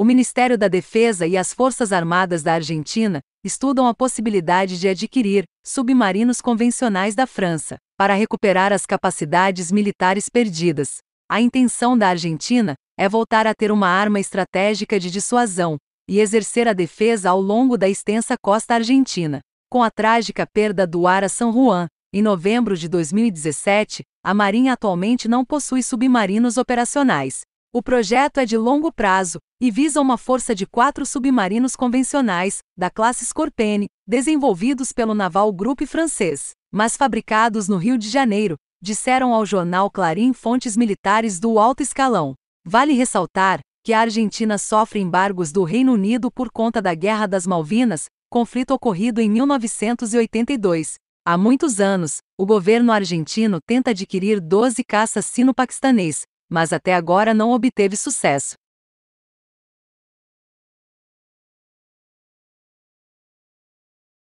O Ministério da Defesa e as Forças Armadas da Argentina estudam a possibilidade de adquirir submarinos convencionais da França para recuperar as capacidades militares perdidas. A intenção da Argentina é voltar a ter uma arma estratégica de dissuasão e exercer a defesa ao longo da extensa costa argentina. Com a trágica perda do Ara San Juan, em novembro de 2017, a Marinha atualmente não possui submarinos operacionais o projeto é de longo prazo e visa uma força de quatro submarinos convencionais, da classe Scorpene, desenvolvidos pelo Naval Group francês, mas fabricados no Rio de Janeiro, disseram ao jornal Clarim fontes militares do alto escalão. Vale ressaltar que a Argentina sofre embargos do Reino Unido por conta da Guerra das Malvinas, conflito ocorrido em 1982. Há muitos anos, o governo argentino tenta adquirir 12 caças sino-paquistanês, mas até agora não obteve sucesso.